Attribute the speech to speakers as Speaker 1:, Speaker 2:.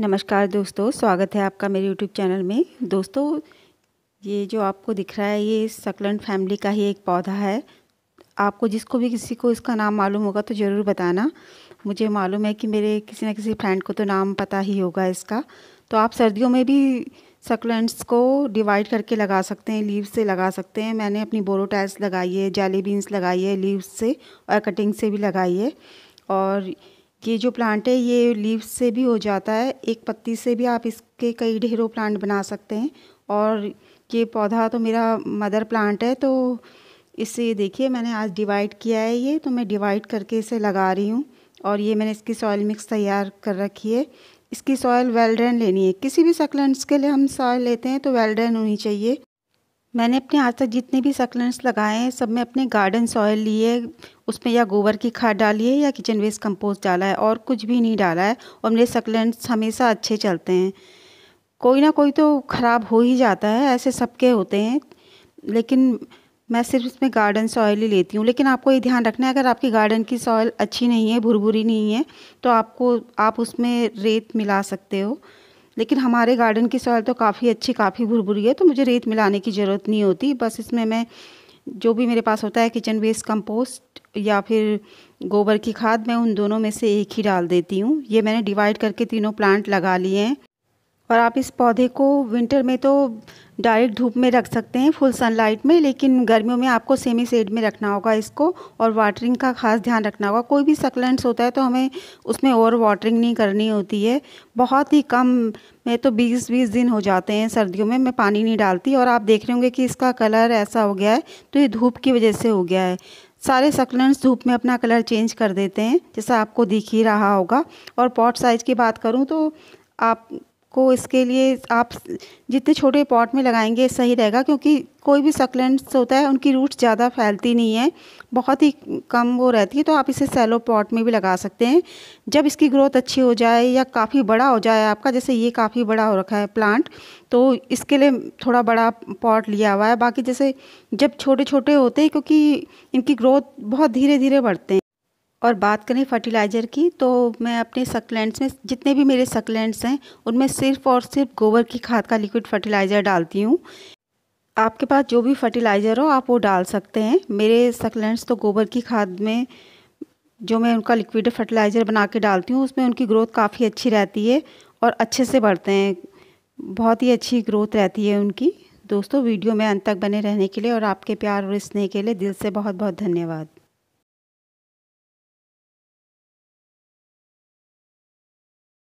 Speaker 1: नमस्कार दोस्तों स्वागत है आपका मेरे यूट्यूब चैनल में दोस्तों ये जो आपको दिख रहा है ये सकलेंट फैमिली का ही एक पौधा है आपको जिसको भी किसी को इसका नाम मालूम होगा तो ज़रूर बताना मुझे मालूम है कि मेरे किसी ना किसी फ्रेंड को तो नाम पता ही होगा इसका तो आप सर्दियों में भी सकलेंट्स को डिवाइड करके लगा सकते हैं लीव्स से लगा सकते हैं मैंने अपनी बोरोटैस लगाई है जाली बीन्स लगाई है लीव्स से और कटिंग से भी लगाई है और ये जो प्लांट है ये लीव्स से भी हो जाता है एक पत्ती से भी आप इसके कई ढेरों प्लांट बना सकते हैं और ये पौधा तो मेरा मदर प्लांट है तो इसे देखिए मैंने आज डिवाइड किया है ये तो मैं डिवाइड करके इसे लगा रही हूँ और ये मैंने इसकी सॉयल मिक्स तैयार कर रखी है इसकी सॉयल वेल ड्रेन लेनी है किसी भी सकलेंट्स के लिए हम सॉयल लेते हैं तो वेल ड्रेन होनी चाहिए मैंने अपने आज तक जितने भी सकलेंट्स लगाए हैं सब में अपने गार्डन सॉयल लिए उसमें या गोबर की खाद डाली है या किचन वेस्ट कंपोस्ट डाला है और कुछ भी नहीं डाला है और मेरे सकलेंट्स हमेशा अच्छे चलते हैं कोई ना कोई तो ख़राब हो ही जाता है ऐसे सबके होते हैं लेकिन मैं सिर्फ इसमें गार्डन सॉयल ही लेती हूँ लेकिन आपको ये ध्यान रखना है अगर आपकी गार्डन की सॉयल अच्छी नहीं है भुरभुरी नहीं है तो आपको आप उसमें रेत मिला सकते हो लेकिन हमारे गार्डन की सॉयल तो काफ़ी अच्छी काफ़ी भुरभुरी है तो मुझे रेत मिलाने की ज़रूरत नहीं होती बस इसमें मैं जो भी मेरे पास होता है किचन वेस्ट कंपोस्ट या फिर गोबर की खाद मैं उन दोनों में से एक ही डाल देती हूँ ये मैंने डिवाइड करके तीनों प्लांट लगा लिए हैं और आप इस पौधे को विंटर में तो डायरेक्ट धूप में रख सकते हैं फुल सनलाइट में लेकिन गर्मियों में आपको सेमी सेड में रखना होगा इसको और वाटरिंग का खास ध्यान रखना होगा कोई भी सकलेंट्स होता है तो हमें उसमें ओवर वाटरिंग नहीं करनी होती है बहुत ही कम में तो 20-20 दिन हो जाते हैं सर्दियों में मैं पानी नहीं डालती और आप देख रहे होंगे कि इसका कलर ऐसा हो गया है तो ये धूप की वजह से हो गया है सारे सकलेंट्स धूप में अपना कलर चेंज कर देते हैं जैसा आपको दिख ही रहा होगा और पॉट साइज़ की बात करूँ तो आप आपको इसके लिए आप जितने छोटे पॉट में लगाएंगे सही रहेगा क्योंकि कोई भी सकलेंट्स होता है उनकी रूट्स ज़्यादा फैलती नहीं है बहुत ही कम वो रहती है तो आप इसे सैलो पॉट में भी लगा सकते हैं जब इसकी ग्रोथ अच्छी हो जाए या काफ़ी बड़ा हो जाए आपका जैसे ये काफ़ी बड़ा हो रखा है प्लांट तो इसके लिए थोड़ा बड़ा पॉट लिया हुआ है बाकी जैसे जब छोटे छोटे होते हैं क्योंकि इनकी ग्रोथ बहुत धीरे धीरे बढ़ते हैं और बात करें फर्टिलाइज़र की तो मैं अपने सकलेंट्स में जितने भी मेरे सकलेंट्स हैं उनमें सिर्फ़ और सिर्फ गोबर की खाद का लिक्विड फर्टिलाइज़र डालती हूँ आपके पास जो भी फर्टिलाइज़र हो आप वो डाल सकते हैं मेरे सकलेंट्स तो गोबर की खाद में जो मैं उनका लिक्विड फर्टिलाइज़र बना के डालती हूँ उसमें उनकी ग्रोथ काफ़ी अच्छी रहती है और अच्छे से बढ़ते हैं बहुत ही अच्छी ग्रोथ रहती है उनकी दोस्तों वीडियो में अंत तक बने रहने के लिए और आपके प्यार और स्नेह के लिए दिल से बहुत बहुत धन्यवाद